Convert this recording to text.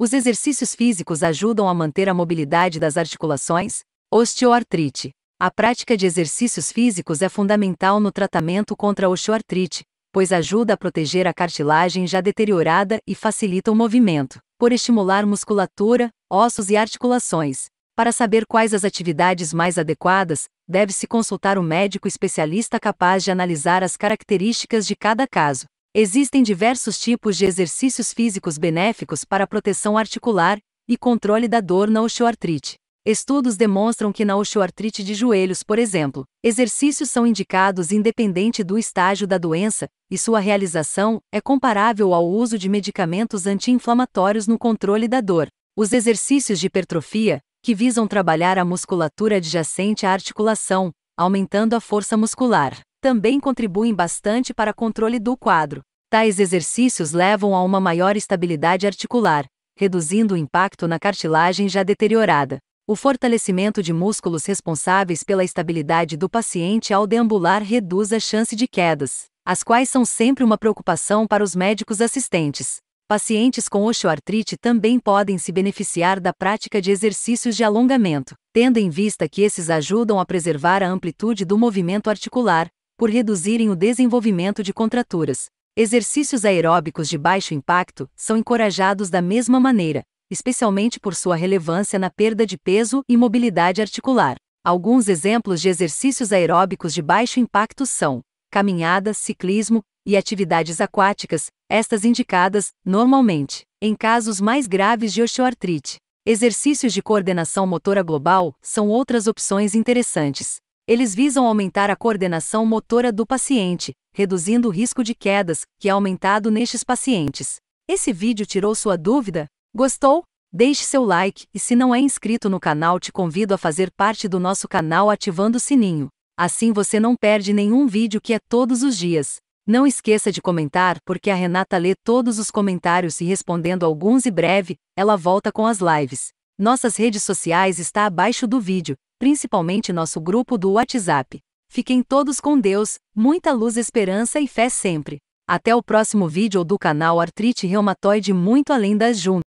Os exercícios físicos ajudam a manter a mobilidade das articulações, osteoartrite. A prática de exercícios físicos é fundamental no tratamento contra a osteoartrite, pois ajuda a proteger a cartilagem já deteriorada e facilita o movimento, por estimular musculatura, ossos e articulações. Para saber quais as atividades mais adequadas, deve-se consultar um médico especialista capaz de analisar as características de cada caso. Existem diversos tipos de exercícios físicos benéficos para proteção articular e controle da dor na osteoartrite. Estudos demonstram que na osteoartrite de joelhos, por exemplo, exercícios são indicados independente do estágio da doença, e sua realização é comparável ao uso de medicamentos anti-inflamatórios no controle da dor. Os exercícios de hipertrofia, que visam trabalhar a musculatura adjacente à articulação, aumentando a força muscular também contribuem bastante para controle do quadro. Tais exercícios levam a uma maior estabilidade articular, reduzindo o impacto na cartilagem já deteriorada. O fortalecimento de músculos responsáveis pela estabilidade do paciente ao deambular reduz a chance de quedas, as quais são sempre uma preocupação para os médicos assistentes. Pacientes com osteoartrite também podem se beneficiar da prática de exercícios de alongamento, tendo em vista que esses ajudam a preservar a amplitude do movimento articular, por reduzirem o desenvolvimento de contraturas. Exercícios aeróbicos de baixo impacto são encorajados da mesma maneira, especialmente por sua relevância na perda de peso e mobilidade articular. Alguns exemplos de exercícios aeróbicos de baixo impacto são caminhada, ciclismo e atividades aquáticas, estas indicadas, normalmente, em casos mais graves de osteoartrite. Exercícios de coordenação motora global são outras opções interessantes. Eles visam aumentar a coordenação motora do paciente, reduzindo o risco de quedas, que é aumentado nestes pacientes. Esse vídeo tirou sua dúvida? Gostou? Deixe seu like e se não é inscrito no canal, te convido a fazer parte do nosso canal ativando o sininho. Assim você não perde nenhum vídeo que é todos os dias. Não esqueça de comentar, porque a Renata lê todos os comentários e respondendo alguns e breve, ela volta com as lives. Nossas redes sociais está abaixo do vídeo principalmente nosso grupo do WhatsApp. Fiquem todos com Deus, muita luz, esperança e fé sempre. Até o próximo vídeo do canal Artrite Reumatoide Muito Além das Juntas.